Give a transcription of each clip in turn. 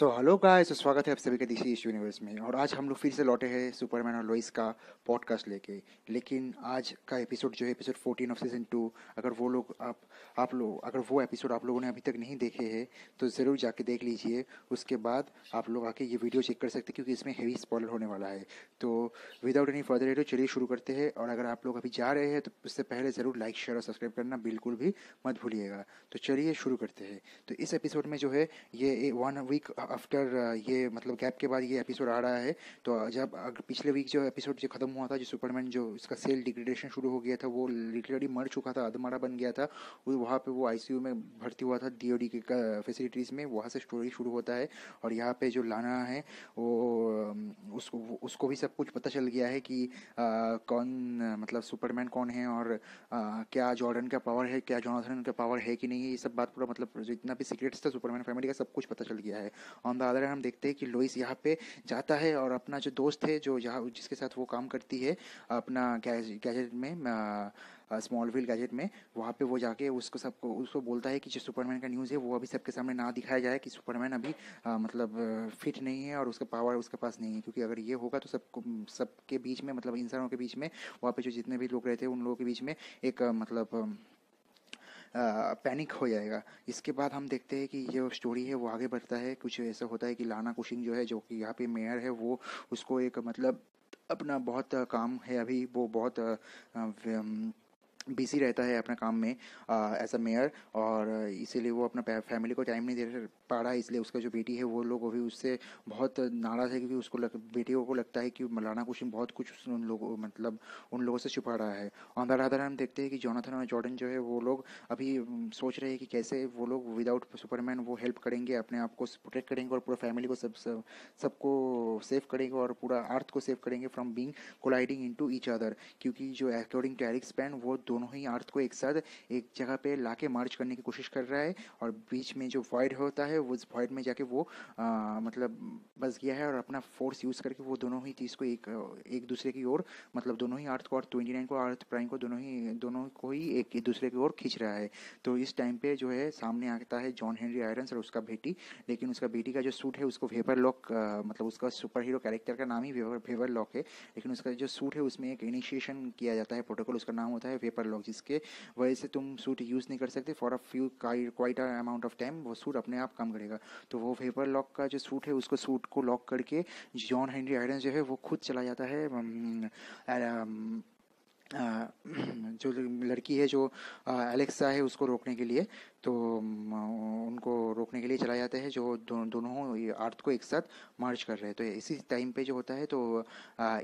so hello guys तो स्वागत है आप सभी का दिशी इस यूनिवर्स में और आज हम लोग फिर से लौटे हैं सुपरमैन और लोइस का पॉडकास्ट लेके लेकिन आज का एपिसोड जो है episode fourteen of season two अगर वो लोग आप आप लोग अगर वो एपिसोड आप लोगों ने अभी तक नहीं देखे हैं तो ज़रूर जाके देख लीजिए उसके बाद आप लोग आके ये वीडियो चेक कर सकते क्योंकि इसमें हैवी स्पॉलर होने वाला है तो विदाउट एनी फर्दर एडो चलिए शुरू करते हैं और अगर आप लोग अभी जा रहे हैं तो उससे पहले ज़रूर लाइक शेयर और सब्सक्राइब करना बिल्कुल भी मत भूलिएगा तो चलिए शुरू करते हैं तो इस एपिसोड में जो है ये वन वीक आफ्टर uh, ये मतलब गैप के बाद ये एपिसोड आ रहा है तो जब पिछले वीक जो एपिसोड जो खत्म हुआ था जो सुपरमैन जो इसका सेल डिग्रेडेशन शुरू हो गया था वो लिटरली मर चुका था अधमरा बन गया था वहाँ पे वो आईसीयू में भर्ती हुआ था डी के फैसिलिटीज़ uh, में वहाँ से स्टोरी शुरू होता है और यहाँ पे जो लाना है वो um, उसको उसको भी सब कुछ पता चल गया है कि आ, uh, कौन मतलब सुपरमैन कौन है और आ, क्या जॉर्डन का पावर है क्या जॉनथन का पावर है कि नहीं ये सब बात पूरा मतलब जो भी सीक्रेट्स था सुपरमैन फैमिली का सब कुछ पता चल गया है ऑन द अदर हम देखते हैं कि लोइस यहाँ पे जाता है और अपना जो दोस्त है जो यहाँ जिसके साथ वो काम करती है अपना गैजेट में स्मॉल व्हील गैजेट में वहाँ पे वो जाके उसको सबको उसको बोलता है कि जो सुपरमैन का न्यूज़ है वो अभी सबके सामने ना दिखाया जाए कि सुपरमैन अभी आ, मतलब फिट नहीं है और उसका पावर उसके पास नहीं है क्योंकि अगर ये होगा तो सबको सबके बीच में मतलब इंसानों के बीच में वहाँ पे जो जितने भी लोग रहते हैं उन लोगों के बीच में एक मतलब पैनिक हो जाएगा इसके बाद हम देखते हैं कि जो स्टोरी है वो आगे बढ़ता है कुछ ऐसा होता है कि लाना कुशिंग जो है जो कि यहाँ पे मेयर है वो उसको एक मतलब अपना बहुत काम है अभी वो बहुत बिजी रहता है अपना काम में एज अ मेयर और इसीलिए वो अपना फैमिली को टाइम नहीं दे पा रहा है इसलिए उसका जो बेटी है वो लोग अभी उससे बहुत नाराज़ है क्योंकि उसको लग, बेटियों को लगता है कि मलाना कुशिम बहुत कुछ उन लोगों मतलब उन लोगों से छुपा रहा है और द हम देखते हैं कि जोनाथन और जॉर्डन जो है वो लोग अभी सोच रहे हैं कि कैसे वो लोग विदाउट सुपरमैन वो हेल्प करेंगे अपने आप को प्रोटेक्ट करेंगे और पूरा फैमिली को सब सबको सेफ सेव करेंगे और पूरा अर्थ को सेव करेंगे from being colliding into each other क्योंकि जो अकॉर्डिंग टू एरिक्स पैन वो दोनों ही अर्थ को एक साथ एक जगह पे लाके मार्च करने की कोशिश कर रहा है और बीच में जो वॉइड होता है उस वॉइड में जाके वो आ, मतलब बस गया है और अपना फोर्स यूज़ करके वो दोनों ही चीज़ को एक एक दूसरे की ओर मतलब दोनों ही अर्थ को और ट्वेंटी नाइन को अर्थ प्राइम को दोनों ही दोनों को ही एक दूसरे की ओर खींच रहा है तो इस टाइम पे जो है सामने आता है जॉन हेनरी आयरन्स और उसका बेटी लेकिन उसका बेटी का जो सूट है उसको वेपर लॉक मतलब उसका सुपर हीरो कैरेक्टर का नाम ही वेपर वेपर लॉक है लेकिन उसका जो सूट है उसमें एक इनिशिएशन किया जाता है प्रोटोकॉल उसका नाम होता है वेपर पर लॉक जिसके वजह से तुम सूट यूज़ नहीं कर सकते for a few quite amount of time वो सूट अपने आप कम करेगा तो वो वेपर लॉक का जो सूट है उसको सूट को लॉक करके जॉन हेनरी आयरन जो है वो खुद चला जाता है जो लड़की है जो एलेक्सा है उसको रोकने के लिए तो उनको रोकने के लिए चला जाता है जो दो, दोनों अर्थ को एक साथ मर्ज कर रहे हैं तो इसी टाइम पे जो होता है तो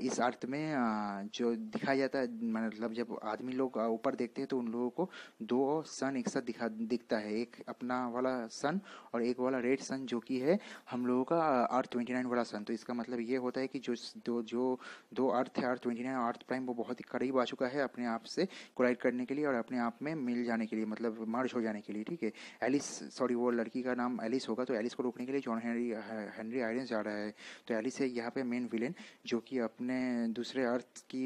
इस अर्थ में जो दिखाया जाता है मतलब जब आदमी लोग ऊपर देखते हैं तो उन लोगों को दो सन एक साथ दिखा दिखता है एक अपना वाला सन और एक वाला रेड सन जो कि है हम लोगों का अर्थ ट्वेंटी नाइन वाला सन तो इसका मतलब ये होता है कि जो दो जो दो अर्थ है Earth twenty nine Earth prime वो बहुत ही करीब आ चुका है अपने आप से कोलाइड करने के लिए और अपने आप में मिल जाने के लिए मतलब मर्ज हो जाने के लिए ठीक है एलिस सॉरी वो लड़की का नाम एलिस होगा तो एलिस को रोकने के लिए जॉन हेनरी हेनरी आयरन्स जा रहा है तो एलिस है यहाँ पे मेन विलेन जो कि अपने दूसरे अर्थ की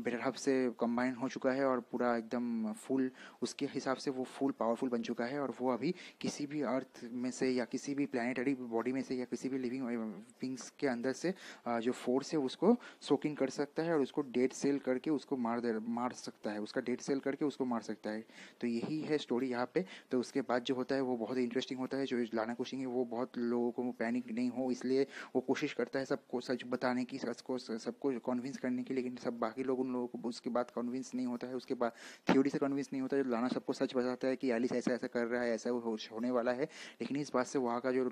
बेटर हब से कंबाइन हो चुका है और पूरा एकदम फुल उसके हिसाब से वो फुल पावरफुल बन चुका है और वो अभी किसी भी अर्थ में से या किसी भी प्लानिटरी बॉडी में से या किसी भी लिविंग विंग्स uh, के अंदर से uh, जो फोर्स है उसको सोकिंग कर सकता है और उसको डेड सेल करके उसको मार दे मार सकता है उसका डेड सेल करके उसको मार सकता है तो यही है स्टोरी यहाँ पे तो उसके बाद जो होता है वो बहुत इंटरेस्टिंग होता है जो लाना कोशिंग है वो बहुत लोगों को पैनिक नहीं हो इसलिए वो कोशिश करता है सबको सच बताने की सबको सबको कन्विंस करने की लेकिन सब बाकी लोग उन लोगों को उसके बाद कन्विंस नहीं होता है उसके बाद थ्योरी से कन्विंस नहीं होता है जो लाना सबको सच बताता है कि एलिस ऐसा ऐसा कर रहा है ऐसा वो होने वाला है लेकिन इस बात से वहाँ का जो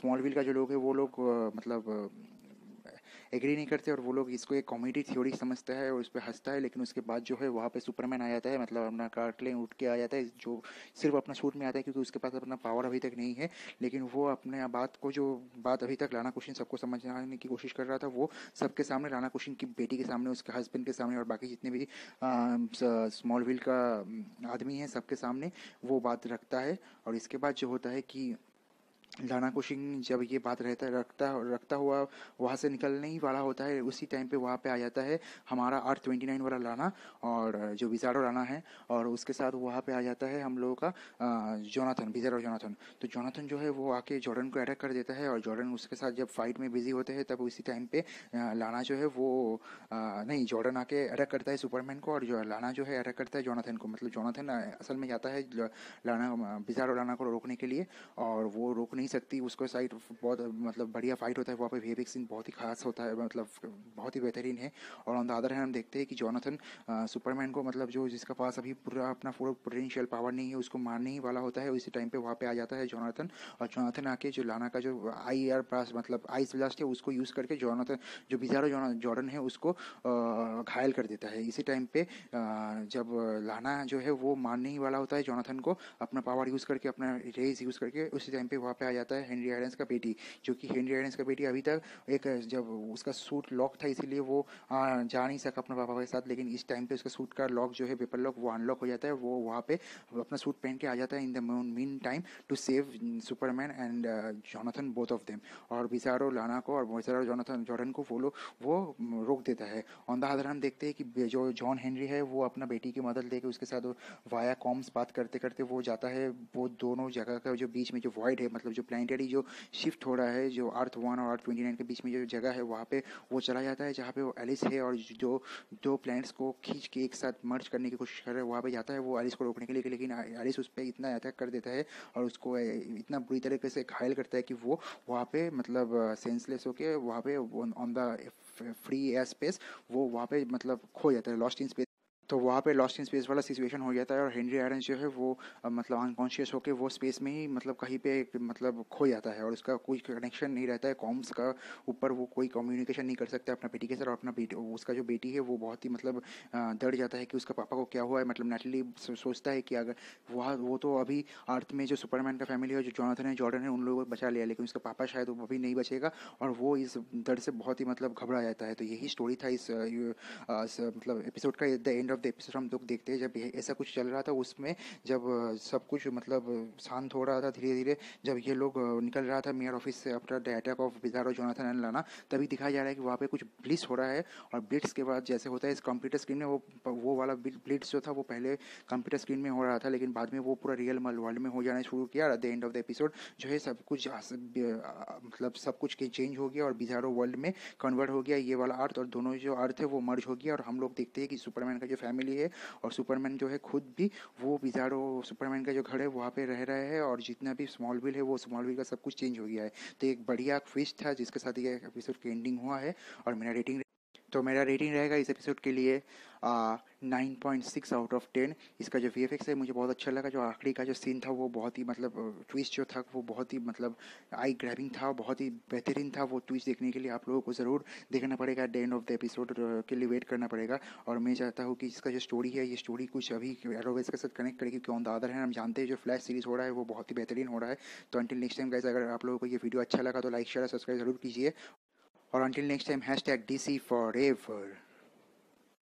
स्मॉल व्हील का जो लोग है वो लोग मतलब एग्री नहीं करते और वो लोग इसको एक कॉमेडी थ्योरी समझता है और उस पर हंसता है लेकिन उसके बाद जो है वहाँ पे सुपरमैन आ जाता है मतलब अपना काटले उठ के आ जाता है जो सिर्फ अपना सूट में आता है क्योंकि उसके पास अपना पावर अभी तक नहीं है लेकिन वो अपने बात को जो बात अभी तक राना कुशिन सबको समझाने की कोशिश कर रहा था वो सबके सामने राना कुशिन की बेटी के सामने उसके हस्बैंड के सामने और बाकी जितने भी स्मॉल व्हील का आदमी है सबके सामने वो बात रखता है और इसके बाद जो होता है कि लाना कुशिंग जब ये बात रहता रखता रखता हुआ वहाँ से निकलने ही वाला होता है उसी टाइम पे वहाँ पे आ जाता है हमारा आर ट्वेंटी नाइन वाला लाना और जो विजारो लाना है और उसके साथ वहाँ पे आ जाता है हम लोगों का जोनाथन विजारो जोनाथन तो जोनाथन जो है वो आके जॉर्डन को अटैक कर देता है और जॉर्डन उसके साथ जब फाइट में बिजी होते हैं तब उसी टाइम पे लाना जो है वो नहीं जॉर्डन आके अटैक करता है सुपरमैन को और जो लाना जो है अटैक करता है जोनाथन को मतलब जोनाथन असल में जाता है लाना विजारो लाना को रोकने के लिए और वो रोकने नहीं सकती उसको साइड बहुत मतलब बढ़िया फाइट होता है वहाँ पर वेविक सिंह बहुत ही खास होता है मतलब बहुत ही बेहतरीन है और ऑन द अदर हैंड हम देखते हैं कि जॉनथन सुपरमैन को मतलब जो जिसका पास अभी पूरा अपना पूरा पोटेंशियल पावर नहीं है उसको मारने ही वाला होता है उसी टाइम पर वहाँ पर आ जाता है जॉनथन और जॉनथन आके जो लाना का जो आई एयर ब्लास्ट मतलब आइस ब्लास्ट है उसको यूज़ करके जॉनथन जो बिजारो जॉर्डन है उसको घायल कर देता है इसी टाइम पे जब लाना जो है वो मारने ही वाला होता है जॉनथन को अपना पावर यूज़ करके अपना रेज यूज़ करके उसी टाइम पर वहाँ पर आ जाता है हेनरी आइडेंस का बेटी जो कि हेनरी आइडेंस का बेटी अभी तक एक जब उसका सूट लॉक था इसीलिए वो जा नहीं सका अपने पापा के साथ लेकिन इस टाइम पे उसका सूट का लॉक जो है पेपर लॉक वो अनलॉक हो जाता है वो वहाँ पे अपना सूट पहन के आ जाता है in the mean time to save Superman and Jonathan both of them और बिजारो लाना को और बिजारो जोनाथन जॉर्डन को फॉलो वो रोक देता है ऑन द अदर हम देखते हैं कि जो जॉन हेनरी है वो अपना बेटी की मदद लेके उसके साथ वाया कॉम्स बात करते करते वो जाता है वो दोनों जगह का जो बीच में जो वाइड है मतलब जो जो प्लानिटरी जो शिफ्ट हो रहा है जो अर्थ वन और अर्थ ट्वेंटी नाइन के बीच में जो जगह है वहाँ पे वो चला जाता है जहाँ पे वो एलिस है और जो दो प्लैनेट्स को खींच के एक साथ मर्ज करने की कोशिश कर रहे हैं वहाँ पे जाता है वो एलिस को रोकने के लिए लेकिन एलिस उस पर इतना अटैक कर देता है और उसको इतना बुरी तरीके से घायल करता है कि वो वहाँ पे मतलब सेंसलेस होके वहाँ पे on the free air space वो वहाँ पे मतलब खो जाता है लॉस्ट इन स्पेस तो वहाँ पे लॉस्ट इन स्पेस वाला सिचुएशन हो जाता है और हेनरी आयरन जो है वो मतलब अनकॉन्शियस होकर वो स्पेस में ही मतलब कहीं पे मतलब खो जाता है और उसका कोई कनेक्शन नहीं रहता है कॉम्स का ऊपर वो कोई कम्युनिकेशन नहीं कर सकता अपना बेटी के साथ और अपना बेटी उसका जो बेटी है वो बहुत ही मतलब डर जाता है कि उसका पापा को क्या हुआ है मतलब नेटली सोचता है कि अगर वह वो तो अभी अर्थ में जो सुपरमैन का फैमिली है जो जॉनथन है जॉर्डन है उन लोगों को बचा लिया लेकिन उसका पापा शायद वो अभी नहीं बचेगा और वो इस डर से बहुत ही मतलब घबरा जाता है तो यही स्टोरी था इस, इस मतलब एपिसोड का the end of of episode हम लोग देखते हैं जब ऐसा कुछ चल रहा था उसमें जब सब कुछ मतलब शांत हो रहा था धीरे धीरे जब ये लोग निकल रहा था मेयर ऑफिस से after the attack of Bizarro Jonathan and Lana तभी दिखाया जा रहा है कि वहाँ पे कुछ ब्लिट्स हो रहा है और ब्लिट्स के बाद जैसे होता है इस कंप्यूटर स्क्रीन में वो वो वाला ब्लिट्स जो था वो पहले कंप्यूटर स्क्रीन में हो रहा था लेकिन बाद में वो पूरा रियल वर्ल्ड में हो जाना शुरू किया at the end of the episode जो है सब कुछ मतलब सब कुछ के चेंज हो गया और बिजारो वर्ल्ड में कन्वर्ट हो गया ये वाला अर्थ और दोनों जो अर्थ है वो मर्ज हो गया और हम लोग देखते हैं कि सुपरमैन का जो फैमिली मिली है और सुपरमैन जो है खुद भी वो बिजारो सुपरमैन का जो घर है वहाँ पे रह रहे हैं और जितना भी स्मॉल विल है वो स्मॉल विल का सब कुछ चेंज हो गया है तो एक बढ़िया फिश था जिसके साथ ये एपिसोड की एंडिंग हुआ है और मेरा रेटिंग तो मेरा रेटिंग रहेगा इस एपिसोड के लिए nine point six out of ten इसका जो वी है मुझे बहुत अच्छा लगा जो आखिरी का जो सीन था वो बहुत ही मतलब ट्विस्ट जो था वो बहुत ही मतलब आई ग्रैबिंग था बहुत ही बेहतरीन था वो ट्विस्ट देखने के लिए आप लोगों को ज़रूर देखना पड़ेगा एंड ऑफ द एपिसोड के लिए वेट करना पड़ेगा और मैं चाहता हूँ कि इसका जो स्टोरी है ये स्टोरी कुछ अभी एरोवेज के साथ कनेक्ट करेगी क्यों दादर है हम जानते हैं जो फ्लैश सीरीज हो रहा है वो बहुत ही बेहतरीन हो रहा है तो अंटिल नेक्स्ट टाइम गाइज अगर आप लोगों को ये वीडियो अच्छा लगा तो लाइक शेयर सब्सक्राइब जरूर कीजिए or until next time hashtag DC forever